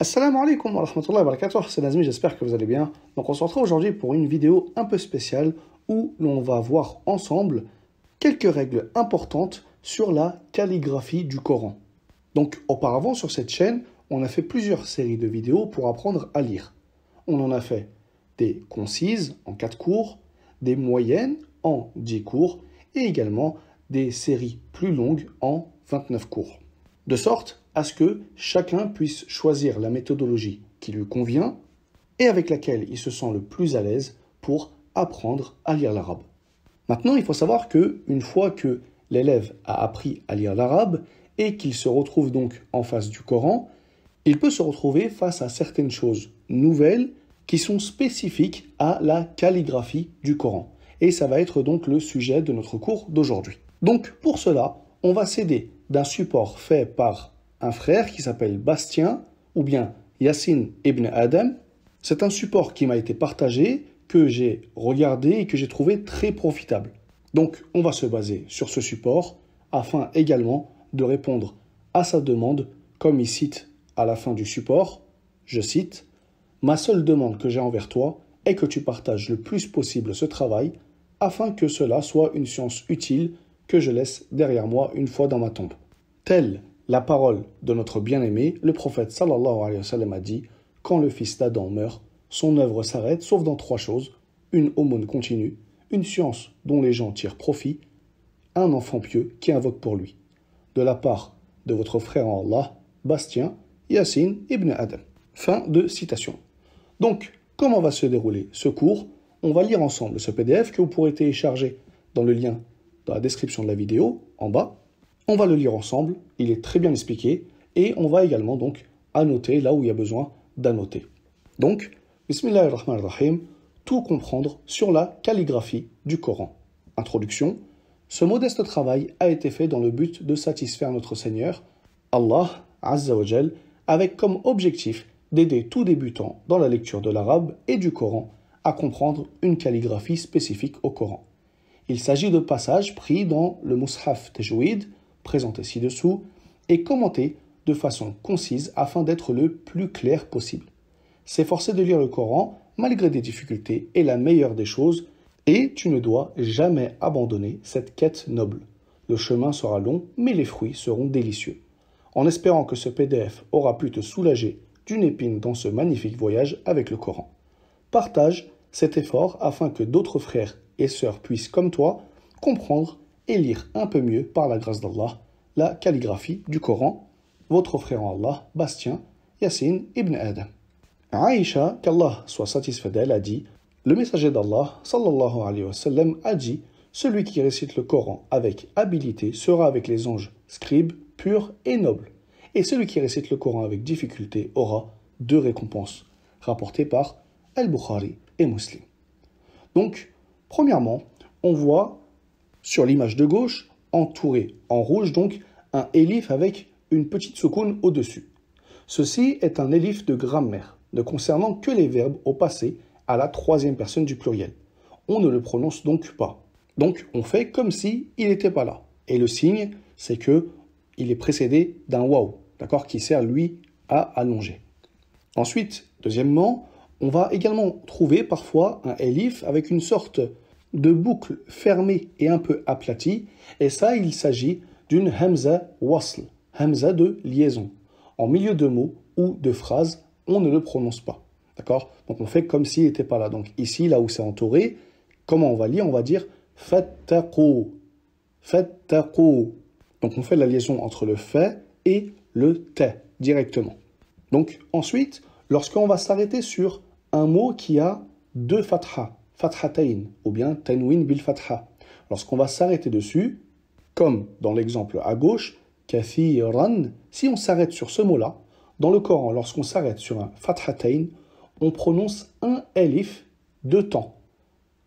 Assalamu alaikum wa rahmatullahi wa barakatuh, c'est Nazmi, j'espère que vous allez bien. Donc on se retrouve aujourd'hui pour une vidéo un peu spéciale où l'on va voir ensemble quelques règles importantes sur la calligraphie du Coran. Donc auparavant sur cette chaîne, on a fait plusieurs séries de vidéos pour apprendre à lire. On en a fait des concises en 4 cours, des moyennes en 10 cours et également des séries plus longues en 29 cours. De sorte à ce que chacun puisse choisir la méthodologie qui lui convient et avec laquelle il se sent le plus à l'aise pour apprendre à lire l'arabe. Maintenant, il faut savoir que une fois que l'élève a appris à lire l'arabe et qu'il se retrouve donc en face du Coran, il peut se retrouver face à certaines choses nouvelles qui sont spécifiques à la calligraphie du Coran. Et ça va être donc le sujet de notre cours d'aujourd'hui. Donc pour cela, on va s'aider d'un support fait par un frère qui s'appelle Bastien ou bien Yassine ibn Adam. C'est un support qui m'a été partagé, que j'ai regardé et que j'ai trouvé très profitable. Donc on va se baser sur ce support afin également de répondre à sa demande comme il cite à la fin du support. Je cite Ma seule demande que j'ai envers toi est que tu partages le plus possible ce travail afin que cela soit une science utile que je laisse derrière moi une fois dans ma tombe. Tel la parole de notre bien-aimé, le prophète sallallahu alayhi wa sallam, a dit Quand le fils d'Adam meurt, son œuvre s'arrête, sauf dans trois choses une aumône continue, une science dont les gens tirent profit, un enfant pieux qui invoque pour lui. De la part de votre frère en Allah, Bastien, Yassine ibn Adam. Fin de citation. Donc, comment va se dérouler ce cours On va lire ensemble ce PDF que vous pourrez télécharger dans le lien dans la description de la vidéo en bas on va le lire ensemble, il est très bien expliqué, et on va également donc annoter là où il y a besoin d'annoter. Donc, Bismillah rahman rahim tout comprendre sur la calligraphie du Coran. Introduction. Ce modeste travail a été fait dans le but de satisfaire notre Seigneur, Allah Azzawajal, avec comme objectif d'aider tout débutant dans la lecture de l'arabe et du Coran à comprendre une calligraphie spécifique au Coran. Il s'agit de passages pris dans le Mus'haf Tajwid, présenté ci-dessous et commenté de façon concise afin d'être le plus clair possible. S'efforcer de lire le Coran, malgré des difficultés, est la meilleure des choses et tu ne dois jamais abandonner cette quête noble. Le chemin sera long, mais les fruits seront délicieux. En espérant que ce PDF aura pu te soulager d'une épine dans ce magnifique voyage avec le Coran. Partage cet effort afin que d'autres frères et sœurs puissent, comme toi, comprendre et lire un peu mieux, par la grâce d'Allah, la calligraphie du Coran, votre frère en Allah, Bastien, Yassin ibn Adam. Aïcha, qu'Allah soit satisfait d'elle, a dit Le messager d'Allah, sallallahu alayhi wa sallam, a dit Celui qui récite le Coran avec habilité sera avec les anges scribes, purs et nobles. Et celui qui récite le Coran avec difficulté aura deux récompenses, rapportées par Al-Bukhari et Muslim. Donc, premièrement, on voit sur l'image de gauche, entouré en rouge donc, un élif avec une petite soukoun au-dessus. Ceci est un élif de grammaire, ne concernant que les verbes au passé à la troisième personne du pluriel. On ne le prononce donc pas. Donc on fait comme si il n'était pas là. Et le signe, c'est que il est précédé d'un waouh, d'accord, qui sert lui à allonger. Ensuite, deuxièmement, on va également trouver parfois un élif avec une sorte de boucle fermée et un peu aplatie, et ça, il s'agit d'une hamza wasl, hamza de liaison. En milieu de mots ou de phrase, on ne le prononce pas. D'accord Donc on fait comme s'il n'était pas là. Donc ici, là où c'est entouré, comment on va lire On va dire fattaqou. Fattaqou. Donc on fait la liaison entre le fait et le ta directement. Donc ensuite, lorsqu'on va s'arrêter sur un mot qui a deux fatras ou bien tanwin bil fatha. Lorsqu'on va s'arrêter dessus, comme dans l'exemple à gauche, kathiran, si on s'arrête sur ce mot-là, dans le Coran, lorsqu'on s'arrête sur un fathatayn, on prononce un elif de temps.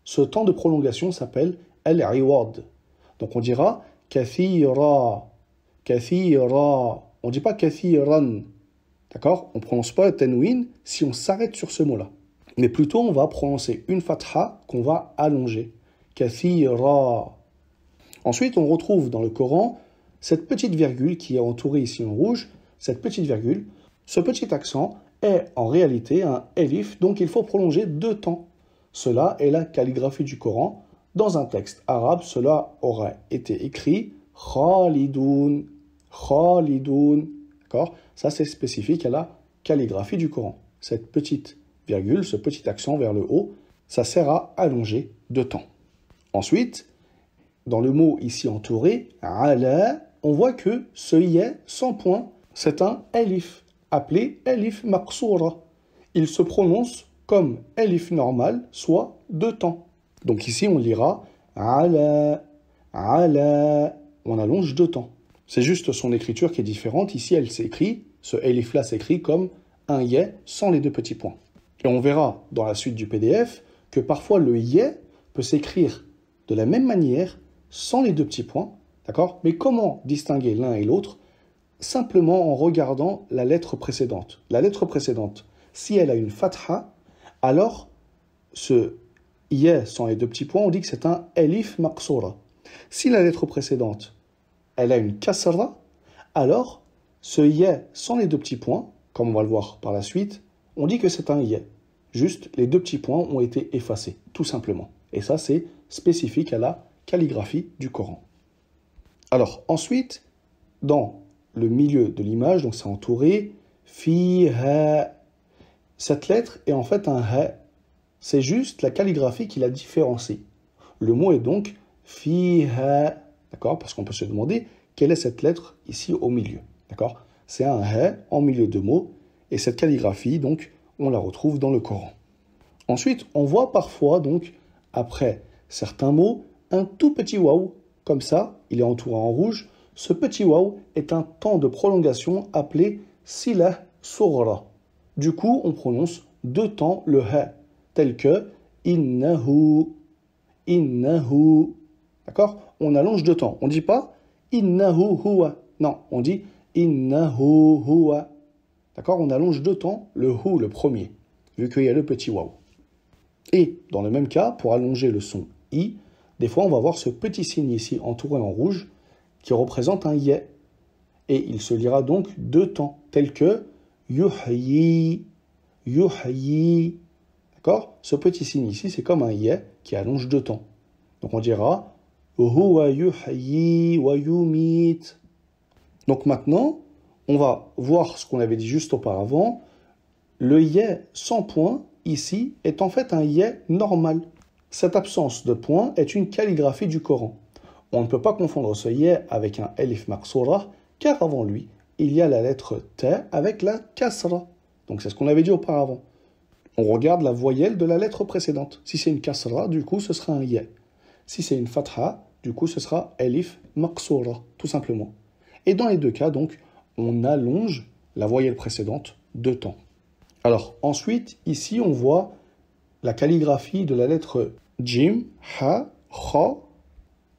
Ce temps de prolongation s'appelle al riwad Donc on dira kathira, kathira. On ne dit pas kathiran. D'accord On ne prononce pas tanwin si on s'arrête sur ce mot-là. Mais plutôt, on va prononcer une fatha qu'on va allonger. Kathira. Ensuite, on retrouve dans le Coran cette petite virgule qui est entourée ici en rouge. Cette petite virgule, ce petit accent est en réalité un elif, donc il faut prolonger deux temps. Cela est la calligraphie du Coran. Dans un texte arabe, cela aurait été écrit Khalidoun, Khalidoun. D'accord Ça, c'est spécifique à la calligraphie du Coran. Cette petite virgule, ce petit accent vers le haut, ça sert à allonger de temps. Ensuite, dans le mot ici entouré, ala, on voit que ce yé sans point, c'est un elif, appelé elif maqsoura. Il se prononce comme elif normal, soit deux temps. Donc ici, on lira ala, ala, on allonge deux temps. C'est juste son écriture qui est différente. Ici, elle s'écrit, ce elif-là s'écrit comme un yé sans les deux petits points. Et on verra dans la suite du PDF que parfois le yé peut s'écrire de la même manière sans les deux petits points, d'accord Mais comment distinguer l'un et l'autre Simplement en regardant la lettre précédente. La lettre précédente, si elle a une fatha, alors ce yé sans les deux petits points, on dit que c'est un elif maqsura. Si la lettre précédente, elle a une kasra, alors ce yé sans les deux petits points, comme on va le voir par la suite, on dit que c'est un yé. Juste, les deux petits points ont été effacés, tout simplement. Et ça, c'est spécifique à la calligraphie du Coran. Alors, ensuite, dans le milieu de l'image, donc c'est entouré, fiha. Cette lettre est en fait un ha. C'est juste la calligraphie qui la différencie. Le mot est donc fiha. D'accord Parce qu'on peut se demander quelle est cette lettre ici au milieu. D'accord C'est un ha en milieu de mots. Et cette calligraphie, donc, on la retrouve dans le Coran. Ensuite, on voit parfois, donc, après certains mots, un tout petit waouh, comme ça, il est entouré en rouge. Ce petit waouh est un temps de prolongation appelé sila surra. Du coup, on prononce deux temps le ha, tel que innahu, innahu. D'accord On allonge deux temps. On ne dit pas innahu huwa. Non, on dit innahu huwa. D'accord On allonge deux temps le hu », le premier, vu qu'il y a le petit waouh. Et dans le même cas, pour allonger le son i, des fois on va voir ce petit signe ici entouré en rouge qui représente un yé. Et il se lira donc deux temps, tel que yuhyi, yuhyi. D'accord Ce petit signe ici, c'est comme un yé qui allonge deux temps. Donc on dira huwa yuhyi wa Donc maintenant, on va voir ce qu'on avait dit juste auparavant. Le yé sans point, ici, est en fait un yé normal. Cette absence de point est une calligraphie du Coran. On ne peut pas confondre ce yé avec un elif maqsura, car avant lui, il y a la lettre T avec la kasra. Donc c'est ce qu'on avait dit auparavant. On regarde la voyelle de la lettre précédente. Si c'est une kasra, du coup, ce sera un yé. Si c'est une fatha, du coup, ce sera elif maqsura, tout simplement. Et dans les deux cas, donc, on allonge la voyelle précédente de temps. Alors ensuite, ici, on voit la calligraphie de la lettre Jim, Ha, Kha,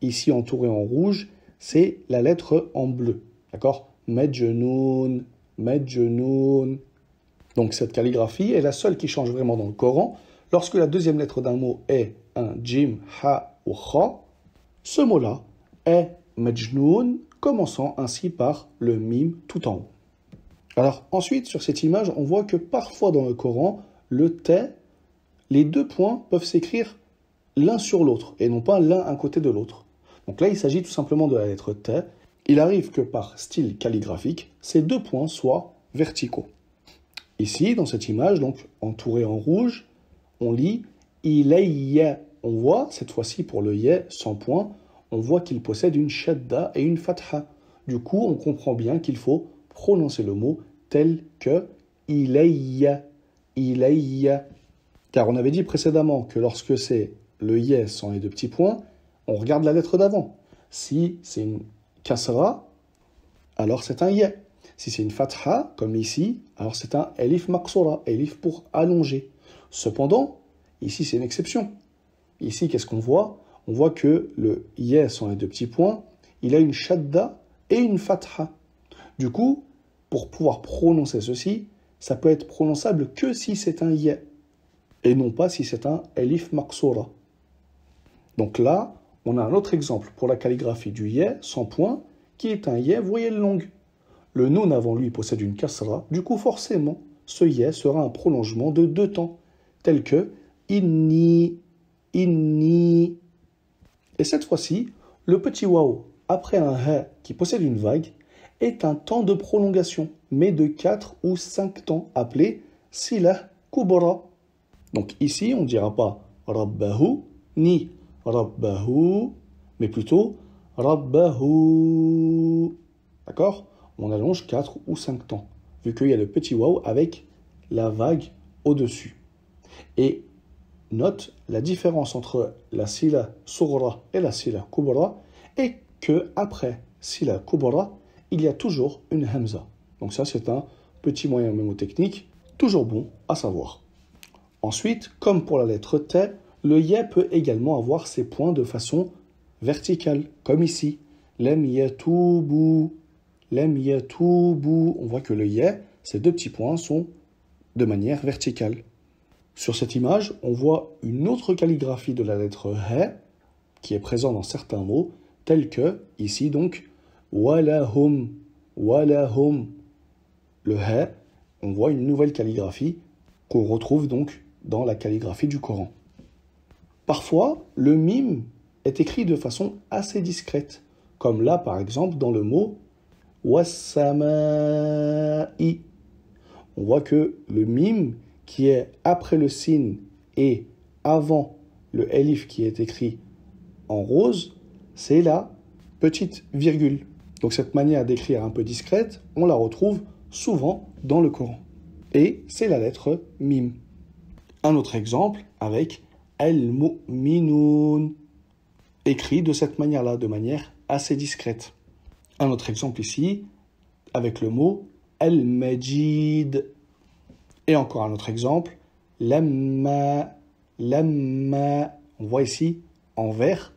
ici entourée en rouge, c'est la lettre en bleu. D'accord Medjenoun, Medjenoun. Donc cette calligraphie est la seule qui change vraiment dans le Coran. Lorsque la deuxième lettre d'un mot est un Jim, Ha ou Kha, ce mot-là est Medjnoun commençant ainsi par le mime tout en haut. Alors ensuite, sur cette image, on voit que parfois dans le Coran, le T, les deux points peuvent s'écrire l'un sur l'autre et non pas l'un à côté de l'autre. Donc là, il s'agit tout simplement de la lettre T. Il arrive que par style calligraphique, ces deux points soient verticaux. Ici, dans cette image, donc entourée en rouge, on lit ilayya. On voit cette fois-ci pour le yé », sans point on voit qu'il possède une shadda et une fatha. Du coup, on comprend bien qu'il faut prononcer le mot tel que ilayya, ilayya. Car on avait dit précédemment que lorsque c'est le yé » sans les deux petits points, on regarde la lettre d'avant. Si c'est une kasra, alors c'est un ya. Si c'est une fatha, comme ici, alors c'est un elif maksura »,« elif pour allonger. Cependant, ici c'est une exception. Ici, qu'est-ce qu'on voit on voit que le yé » sans les deux petits points, il a une shadda et une fatha. Du coup, pour pouvoir prononcer ceci, ça peut être prononçable que si c'est un yé », et non pas si c'est un elif maqsura ». Donc là, on a un autre exemple pour la calligraphie du yé » sans point qui est un voyez voyelle longue. Le non avant lui possède une kasra, du coup forcément, ce yé » sera un prolongement de deux temps, tel que inni, inni, et cette fois-ci, le petit waouh après un ha qui possède une vague est un temps de prolongation, mais de 4 ou 5 temps, appelé sila kubora. Donc ici, on ne dira pas rabbahu ni rabbahu, mais plutôt rabbahu. D'accord On allonge 4 ou 5 temps, vu qu'il y a le petit waouh avec la vague au-dessus. Et note la différence entre la sila surra et la sila kubra et que après sila kubra, il y a toujours une hamza. Donc ça c'est un petit moyen mnémotechnique, toujours bon à savoir. Ensuite, comme pour la lettre T, le yé peut également avoir ses points de façon verticale comme ici. Lem yatubu, lem bou On voit que le yé, ces deux petits points sont de manière verticale. Sur cette image, on voit une autre calligraphie de la lettre He qui est présente dans certains mots, tels que, ici donc, Walahum, Walahum. Le He, on voit une nouvelle calligraphie qu'on retrouve donc dans la calligraphie du Coran. Parfois, le mime est écrit de façon assez discrète, comme là par exemple dans le mot Wassama'i. On voit que le mime qui est après le signe et avant le elif qui est écrit en rose, c'est la petite virgule. Donc cette manière d'écrire un peu discrète, on la retrouve souvent dans le Coran. Et c'est la lettre mim. Un autre exemple avec el muminun écrit de cette manière-là, de manière assez discrète. Un autre exemple ici avec le mot « majid et encore un autre exemple. Lamma, lemma », On voit ici, en vert,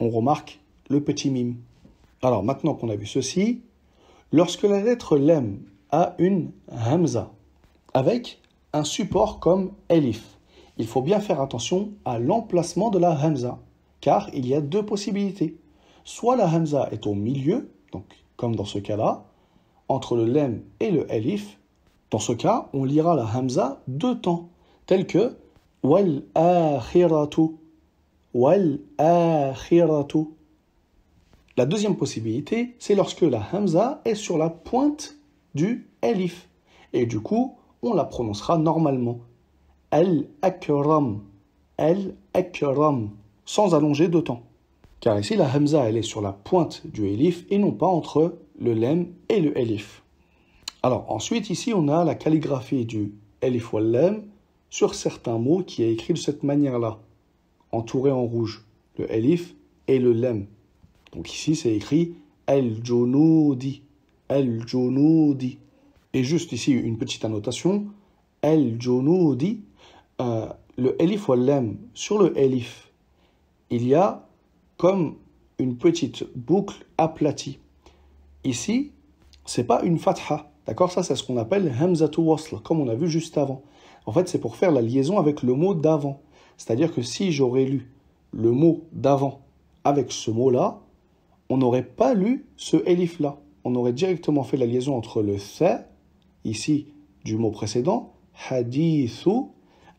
on remarque le petit mime. Alors maintenant qu'on a vu ceci, lorsque la lettre lem » a une hamza avec un support comme elif, il faut bien faire attention à l'emplacement de la hamza, car il y a deux possibilités. Soit la hamza est au milieu, donc comme dans ce cas-là, entre le lem et le elif, dans ce cas, on lira la hamza deux temps, tel que wal akhiratu wal La deuxième possibilité, c'est lorsque la hamza est sur la pointe du elif et du coup, on la prononcera normalement. Al akram sans allonger deux temps. Car ici la hamza elle est sur la pointe du elif et non pas entre le lem et le elif. Alors ensuite, ici, on a la calligraphie du Elif Wallem sur certains mots qui est écrit de cette manière-là, entouré en rouge, le Elif et le Lem. Donc ici, c'est écrit El Jonoudi, El Jonoudi. Et juste ici, une petite annotation, El Jonoudi, euh, le Elif Wallem, sur le Elif, il y a comme une petite boucle aplatie. Ici, c'est pas une fatha, D'accord Ça, c'est ce qu'on appelle hamzatu wasl, comme on a vu juste avant. En fait, c'est pour faire la liaison avec le mot d'avant. C'est-à-dire que si j'aurais lu le mot d'avant avec ce mot-là, on n'aurait pas lu ce elif-là. On aurait directement fait la liaison entre le thé, ici, du mot précédent, hadithu,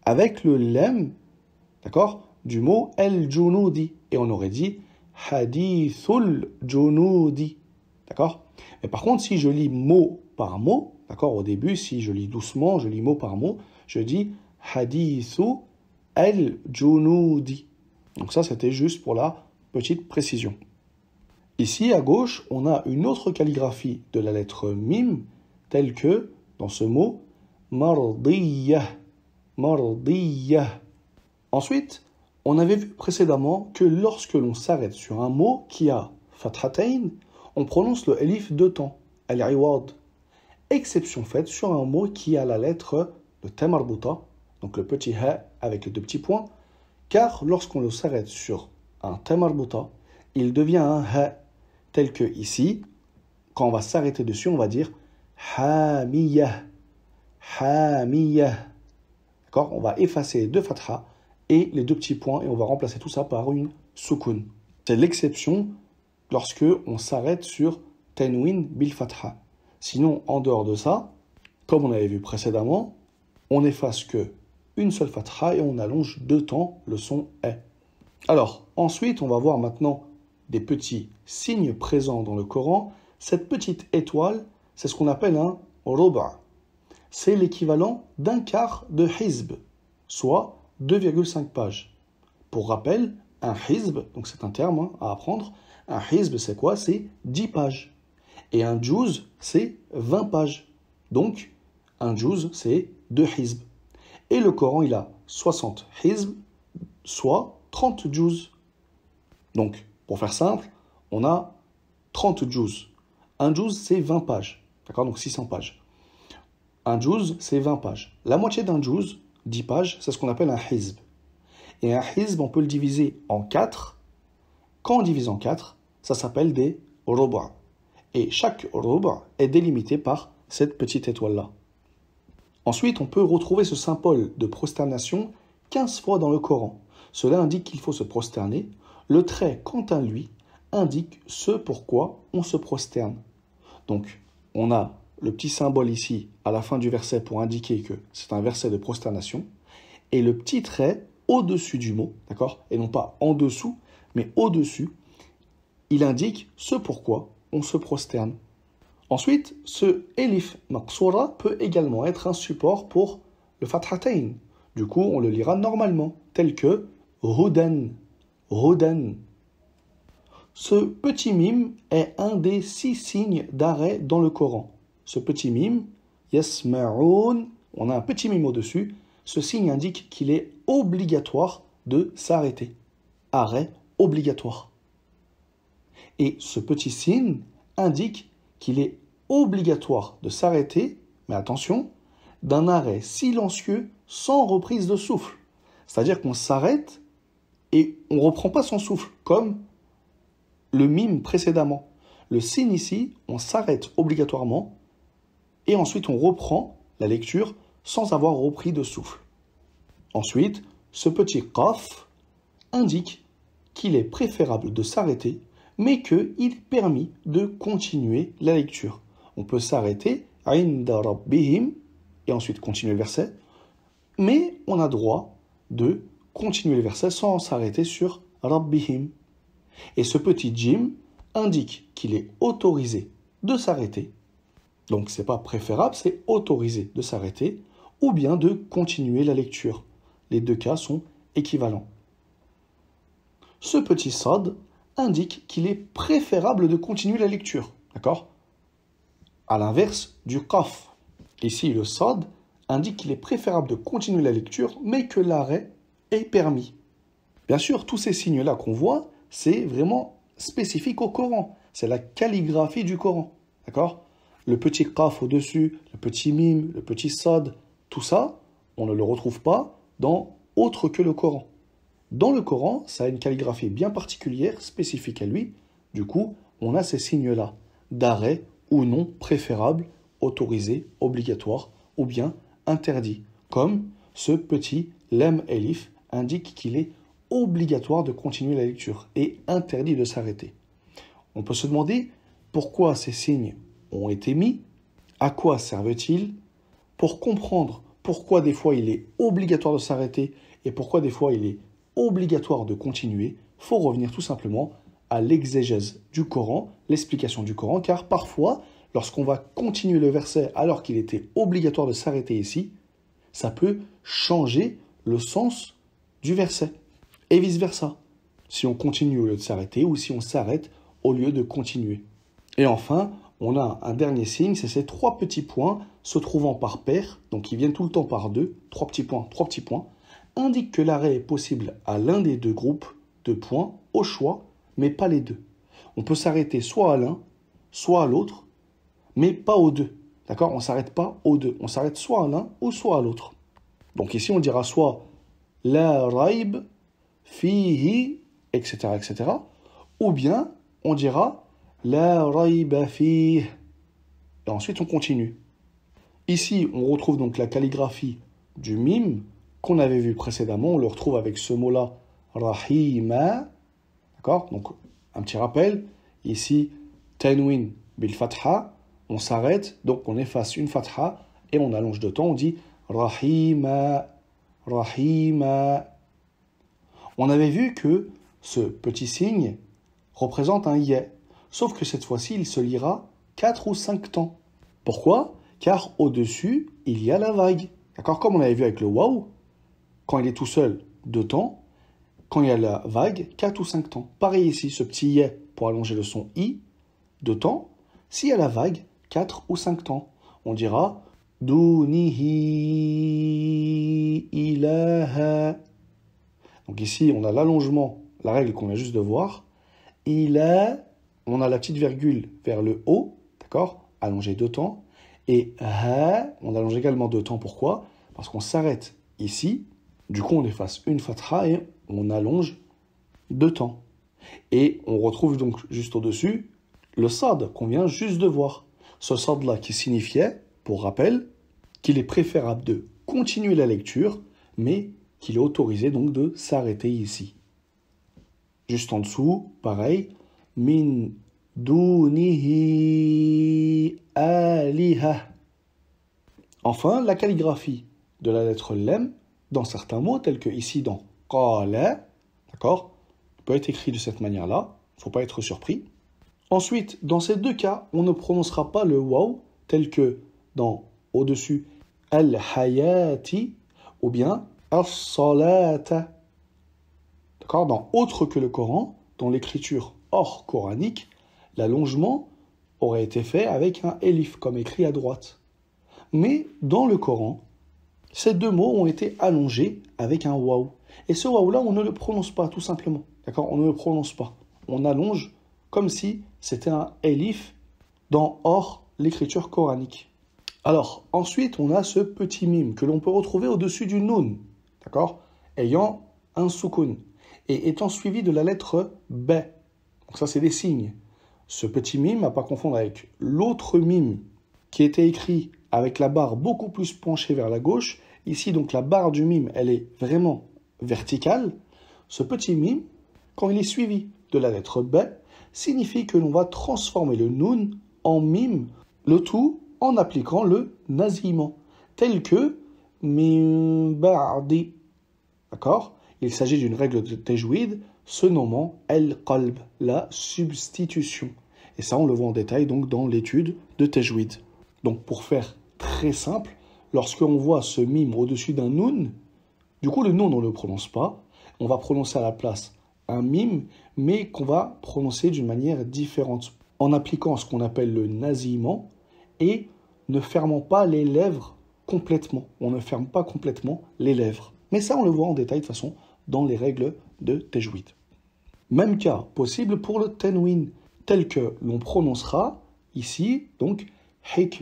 avec le lem, d'accord Du mot el-junudi. Et on aurait dit hadithul junudi. D'accord Mais par contre, si je lis mot par mot. D'accord Au début, si je lis doucement, je lis mot par mot, je dis hadithu al-junudi. Donc ça, c'était juste pour la petite précision. Ici, à gauche, on a une autre calligraphie de la lettre mim, telle que, dans ce mot, mardiya, Ensuite, on avait vu précédemment que lorsque l'on s'arrête sur un mot qui a fathatayn, on prononce le elif deux temps, al-iwad, exception faite sur un mot qui a la lettre de temarbuta », donc le petit ha avec les deux petits points, car lorsqu'on le s'arrête sur un temarbuta », il devient un ha, tel que ici, quand on va s'arrêter dessus, on va dire hamiyah, hamiyah. D'accord On va effacer deux fatha et les deux petits points et on va remplacer tout ça par une sukun. C'est l'exception lorsque on s'arrête sur tenwin bil fatha. Sinon, en dehors de ça, comme on avait vu précédemment, on efface que une seule fatra et on allonge deux temps le son e ». Alors, ensuite, on va voir maintenant des petits signes présents dans le Coran. Cette petite étoile, c'est ce qu'on appelle un roba. C'est l'équivalent d'un quart de hizb, soit 2,5 pages. Pour rappel, un hizb, donc c'est un terme hein, à apprendre, un hizb c'est quoi C'est 10 pages. Et un juz, c'est 20 pages. Donc, un juz, c'est 2 hizb. Et le Coran, il a 60 hizb, soit 30 juz. Donc, pour faire simple, on a 30 juz. Un juz, c'est 20 pages. D'accord Donc 600 pages. Un juz, c'est 20 pages. La moitié d'un juz, 10 pages, c'est ce qu'on appelle un hizb. Et un hizb, on peut le diviser en 4. Quand on divise en 4, ça s'appelle des robots et chaque rubre est délimité par cette petite étoile-là. Ensuite, on peut retrouver ce symbole de prosternation 15 fois dans le Coran. Cela indique qu'il faut se prosterner. Le trait, quant à lui, indique ce pourquoi on se prosterne. Donc, on a le petit symbole ici à la fin du verset pour indiquer que c'est un verset de prosternation, et le petit trait au-dessus du mot, d'accord Et non pas en dessous, mais au-dessus, il indique ce pourquoi on se prosterne. Ensuite, ce elif maqsoura peut également être un support pour le fathatayn. Du coup, on le lira normalement, tel que hudan, Ce petit mime est un des six signes d'arrêt dans le Coran. Ce petit mime, yasma'un, on a un petit mime au-dessus, ce signe indique qu'il est obligatoire de s'arrêter. Arrêt obligatoire. Et ce petit signe indique qu'il est obligatoire de s'arrêter, mais attention, d'un arrêt silencieux sans reprise de souffle. C'est-à-dire qu'on s'arrête et on ne reprend pas son souffle, comme le mime précédemment. Le signe ici, on s'arrête obligatoirement et ensuite on reprend la lecture sans avoir repris de souffle. Ensuite, ce petit qaf indique qu'il est préférable de s'arrêter mais qu'il permet de continuer la lecture. On peut s'arrêter à Rabbihim et ensuite continuer le verset, mais on a droit de continuer le verset sans s'arrêter sur Rabbihim. Et ce petit jim indique qu'il est autorisé de s'arrêter. Donc c'est pas préférable, c'est autorisé de s'arrêter ou bien de continuer la lecture. Les deux cas sont équivalents. Ce petit sad indique qu'il est préférable de continuer la lecture. D'accord À l'inverse du qaf. Ici, le sad indique qu'il est préférable de continuer la lecture, mais que l'arrêt est permis. Bien sûr, tous ces signes-là qu'on voit, c'est vraiment spécifique au Coran. C'est la calligraphie du Coran. D'accord Le petit kaf au-dessus, le petit mime, le petit sad, tout ça, on ne le retrouve pas dans autre que le Coran. Dans le Coran, ça a une calligraphie bien particulière, spécifique à lui. Du coup, on a ces signes-là, d'arrêt ou non préférable, autorisé, obligatoire ou bien interdit, comme ce petit lem elif indique qu'il est obligatoire de continuer la lecture et interdit de s'arrêter. On peut se demander pourquoi ces signes ont été mis, à quoi servent-ils, pour comprendre pourquoi des fois il est obligatoire de s'arrêter et pourquoi des fois il est obligatoire de continuer, faut revenir tout simplement à l'exégèse du Coran, l'explication du Coran, car parfois, lorsqu'on va continuer le verset alors qu'il était obligatoire de s'arrêter ici, ça peut changer le sens du verset, et vice-versa, si on continue au lieu de s'arrêter ou si on s'arrête au lieu de continuer. Et enfin, on a un dernier signe, c'est ces trois petits points se trouvant par paire, donc ils viennent tout le temps par deux, trois petits points, trois petits points, indique que l'arrêt est possible à l'un des deux groupes de points au choix, mais pas les deux. On peut s'arrêter soit à l'un, soit à l'autre, mais pas aux deux. D'accord On ne s'arrête pas aux deux. On s'arrête soit à l'un ou soit à l'autre. Donc ici, on dira soit la raib, fihi, etc., etc. Ou bien, on dira la raib Et ensuite, on continue. Ici, on retrouve donc la calligraphie du mime qu'on avait vu précédemment, on le retrouve avec ce mot-là, rahima. D'accord Donc, un petit rappel, ici, tenwin bil fatha, on s'arrête, donc on efface une fatha et on allonge de temps, on dit rahima, rahima. On avait vu que ce petit signe représente un ya, sauf que cette fois-ci, il se lira 4 ou 5 temps. Pourquoi Car au-dessus, il y a la vague. D'accord Comme on avait vu avec le waouh, quand il est tout seul, deux temps. Quand il y a la vague, quatre ou cinq temps. Pareil ici, ce petit yé pour allonger le son i, deux temps. S'il y a la vague, quatre ou cinq temps. On dira Dunihi ilaha. Donc ici, on a l'allongement, la règle qu'on vient juste de voir. Ila, on a la petite virgule vers le haut, d'accord Allongé deux temps. Et ha, on allonge également deux temps. Pourquoi Parce qu'on s'arrête ici, du coup, on efface une fatra et on allonge deux temps. Et on retrouve donc juste au-dessus le sad qu'on vient juste de voir. Ce sad-là qui signifiait, pour rappel, qu'il est préférable de continuer la lecture, mais qu'il est autorisé donc de s'arrêter ici. Juste en dessous, pareil, min dunihi Enfin, la calligraphie de la lettre lem dans certains mots, tels que ici dans qala, d'accord Peut être écrit de cette manière-là, il ne faut pas être surpris. Ensuite, dans ces deux cas, on ne prononcera pas le waw tel que dans au-dessus al-hayati ou bien el salata D'accord Dans autre que le Coran, dans l'écriture hors coranique, l'allongement aurait été fait avec un elif comme écrit à droite. Mais dans le Coran, ces deux mots ont été allongés avec un waouh. Et ce waouh-là, on ne le prononce pas, tout simplement. D'accord On ne le prononce pas. On allonge comme si c'était un elif dans hors l'écriture coranique. Alors, ensuite, on a ce petit mime que l'on peut retrouver au-dessus du nun, d'accord Ayant un soukoun et étant suivi de la lettre B. Donc, ça, c'est des signes. Ce petit mime, à pas confondre avec l'autre mime qui était écrit avec la barre beaucoup plus penchée vers la gauche. Ici, donc, la barre du mime, elle est vraiment verticale. Ce petit mime, quand il est suivi de la lettre B, signifie que l'on va transformer le noun en mime, le tout en appliquant le naziment, tel que mimbardi. D'accord Il s'agit d'une règle de tajwid se nommant el qalb, la substitution. Et ça, on le voit en détail donc dans l'étude de tajwid. Donc pour faire très simple. Lorsqu'on voit ce mime au-dessus d'un noun, du coup le noun on ne le prononce pas, on va prononcer à la place un mime, mais qu'on va prononcer d'une manière différente, en appliquant ce qu'on appelle le nasillement et ne fermant pas les lèvres complètement. On ne ferme pas complètement les lèvres. Mais ça, on le voit en détail de façon dans les règles de Tejwit. Même cas possible pour le tenwin, tel que l'on prononcera ici, donc donc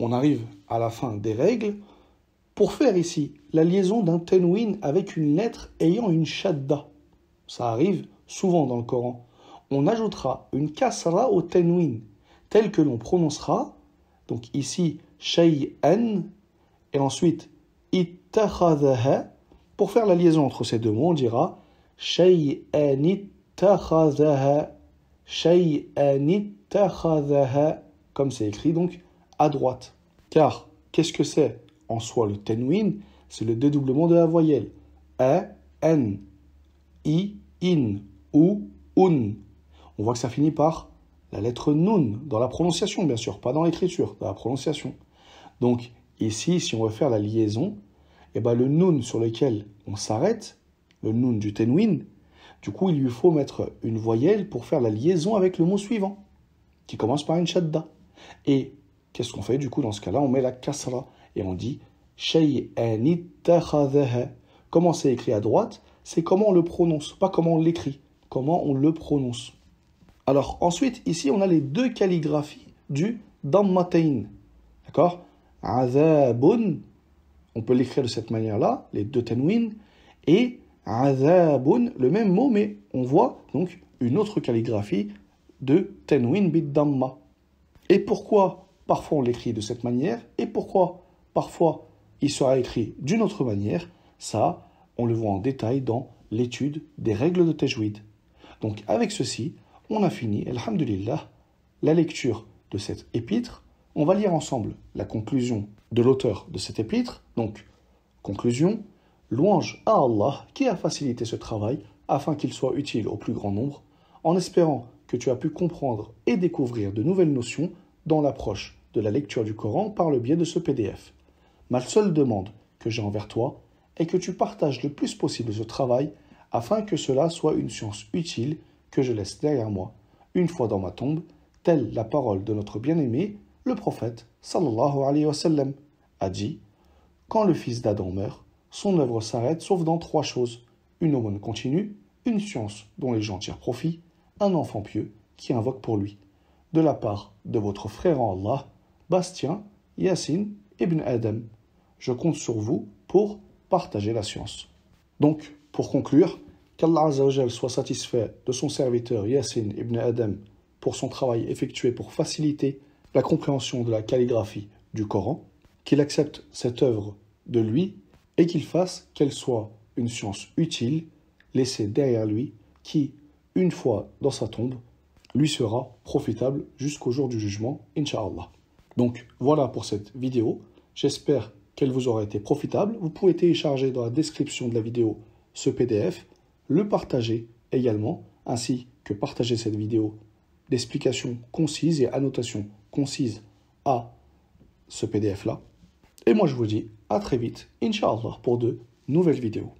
on arrive à la fin des règles pour faire ici la liaison d'un tenwin avec une lettre ayant une shadda. Ça arrive souvent dans le Coran. On ajoutera une kasra au tenwin telle que l'on prononcera donc ici shay'an et ensuite ittakhadha pour faire la liaison entre ces deux mots on dira comme c'est écrit donc à droite. Car qu'est-ce que c'est En soi le tenwin, c'est le dédoublement de la voyelle a, n, i, in ou un. On voit que ça finit par la lettre nun dans la prononciation bien sûr, pas dans l'écriture, dans la prononciation. Donc ici, si on veut faire la liaison, eh ben, le nun sur lequel on s'arrête, le nun du tenwin, du coup il lui faut mettre une voyelle pour faire la liaison avec le mot suivant, qui commence par une shadda. Et qu'est-ce qu'on fait du coup dans ce cas-là On met la kasra et on dit Comment c'est écrit à droite C'est comment on le prononce, pas comment on l'écrit, comment on le prononce. Alors ensuite, ici, on a les deux calligraphies du Dammatain. D'accord on peut l'écrire de cette manière-là, les deux tenwin, et le même mot, mais on voit donc une autre calligraphie de tenwin Biddamma. Et pourquoi parfois on l'écrit de cette manière et pourquoi parfois il sera écrit d'une autre manière Ça, on le voit en détail dans l'étude des règles de Tejwid. Donc avec ceci, on a fini, alhamdulillah, la lecture de cette épître. On va lire ensemble la conclusion de l'auteur de cette épître. Donc, conclusion, Louange à Allah qui a facilité ce travail afin qu'il soit utile au plus grand nombre, en espérant que tu as pu comprendre et découvrir de nouvelles notions dans l'approche de la lecture du Coran par le biais de ce PDF. Ma seule demande que j'ai envers toi est que tu partages le plus possible ce travail afin que cela soit une science utile que je laisse derrière moi, une fois dans ma tombe, telle la parole de notre bien-aimé, le prophète sallallahu alayhi wa sallam, a dit Quand le fils d'Adam meurt, son œuvre s'arrête sauf dans trois choses. Une aumône continue, une science dont les gens tirent profit, un enfant pieux qui invoque pour lui. De la part de votre frère en Allah, Bastien, Yassin Ibn Adam. Je compte sur vous pour partager la science. Donc, pour conclure, qu'Allah soit satisfait de son serviteur Yassin Ibn Adam pour son travail effectué pour faciliter la compréhension de la calligraphie du Coran, qu'il accepte cette œuvre de lui et qu'il fasse qu'elle soit une science utile, laissée derrière lui, qui, une fois dans sa tombe, lui sera profitable jusqu'au jour du jugement, Inch'Allah. Donc voilà pour cette vidéo. J'espère qu'elle vous aura été profitable. Vous pouvez télécharger dans la description de la vidéo ce PDF, le partager également, ainsi que partager cette vidéo d'explications concises et annotations concises à ce PDF-là. Et moi je vous dis à très vite, Inch'Allah, pour de nouvelles vidéos.